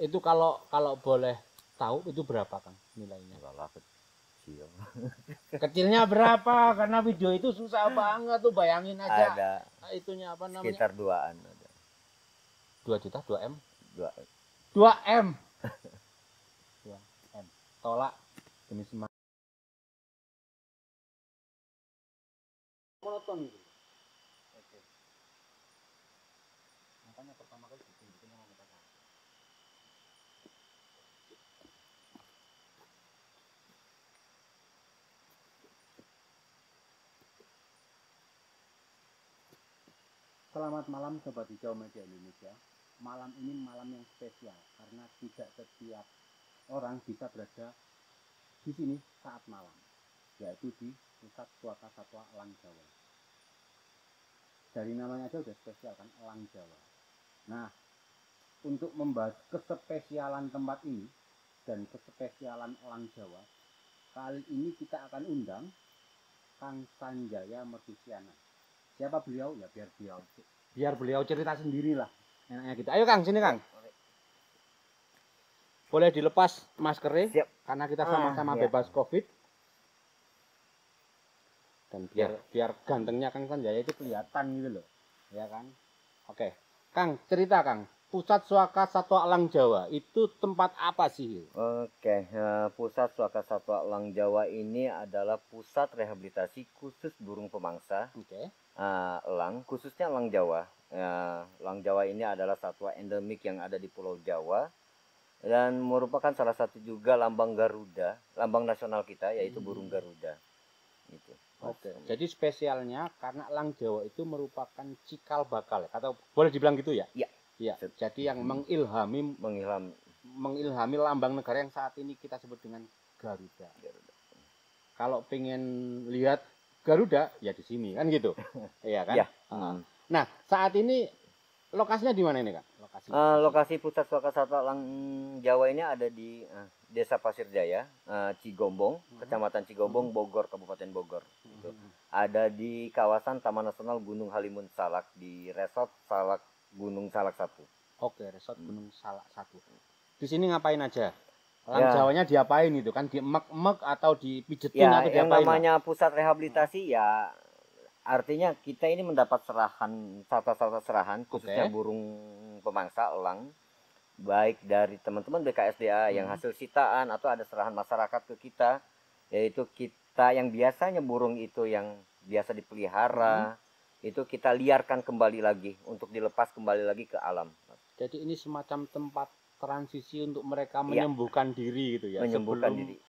itu kalau kalau boleh tahu itu berapa kang nilainya kalau kecil kecilnya berapa karena video itu susah banget tuh bayangin aja ada nah, itunya apa namanya sekitar duaan ada dua juta dua m dua dua m dua m tolak jenis mana? monoton gitu Selamat malam Sobat Hijau Media Indonesia. Malam ini malam yang spesial karena tidak setiap orang bisa berada di sini saat malam, yaitu di Pusat Suaka Satwa Elang Jawa. Dari namanya aja udah spesial kan, Elang Jawa. Nah, untuk membahas kespesialan tempat ini dan kespesialan Elang Jawa, kali ini kita akan undang Kang Sanjaya Mertusiana siapa beliau ya biar beliau biar beliau cerita sendiri lah enaknya gitu ayo kang sini kang boleh dilepas maskernya Siap. karena kita ah, sama-sama ah, bebas covid dan biar ya. biar gantengnya kang Sanjaya itu kelihatan gitu loh ya kan oke kang cerita kang pusat suaka satwa alang Jawa itu tempat apa sih? Oke, eh, pusat suaka satwa alang Jawa ini adalah pusat rehabilitasi khusus burung pemangsa. Oke uh, ah, elang, khususnya elang Jawa. Uh, ah, elang Jawa ini adalah satwa endemik yang ada di Pulau Jawa dan merupakan salah satu juga lambang Garuda, lambang nasional kita yaitu hmm. burung Garuda. Gitu. Oke. Okay. Jadi spesialnya karena elang Jawa itu merupakan cikal bakal atau boleh dibilang gitu ya? Iya. Iya. Jadi yang hmm. mengilhami mengilhami mengilhami lambang negara yang saat ini kita sebut dengan Garuda. Garuda. Kalau pengen lihat Garuda ya di sini kan gitu. Iya kan? Ya. Uh. Nah, saat ini lokasinya di mana ini, Kak? Lokasi. Uh, lokasi pusat satwa Lang Jawa ini ada di uh, Desa Pasir Jaya, uh, Cigombong, hmm. Kecamatan Cigombong, hmm. Bogor, Kabupaten Bogor. Hmm. Gitu. Ada di kawasan Taman Nasional Gunung Halimun Salak di Resort Salak Gunung Salak 1. Oke, Resort hmm. Gunung Salak 1. Di sini ngapain aja? Orang ya. Jawanya diapain itu kan diemek-emek atau dipijetin ya, atau Yang namanya lah. pusat rehabilitasi ya artinya kita ini mendapat serahan serta-serta serahan khususnya burung pemangsa elang baik dari teman-teman BKSDA hmm. yang hasil sitaan atau ada serahan masyarakat ke kita yaitu kita yang biasanya burung itu yang biasa dipelihara hmm. itu kita liarkan kembali lagi untuk dilepas kembali lagi ke alam. Jadi ini semacam tempat transisi untuk mereka iya. menyembuhkan ya. diri gitu ya menyembuhkan sebelum diri.